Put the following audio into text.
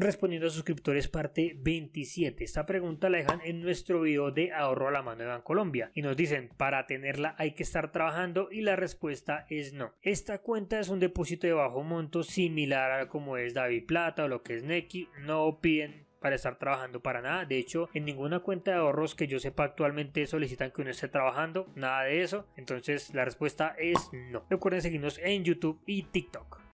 respondiendo a suscriptores parte 27. Esta pregunta la dejan en nuestro video de ahorro a la mano de Bancolombia y nos dicen, para tenerla hay que estar trabajando y la respuesta es no. Esta cuenta es un depósito de bajo monto similar a como es David Plata o lo que es Neki, no piden para estar trabajando para nada. De hecho, en ninguna cuenta de ahorros que yo sepa actualmente solicitan que uno esté trabajando, nada de eso. Entonces la respuesta es no. Recuerden seguirnos en YouTube y TikTok.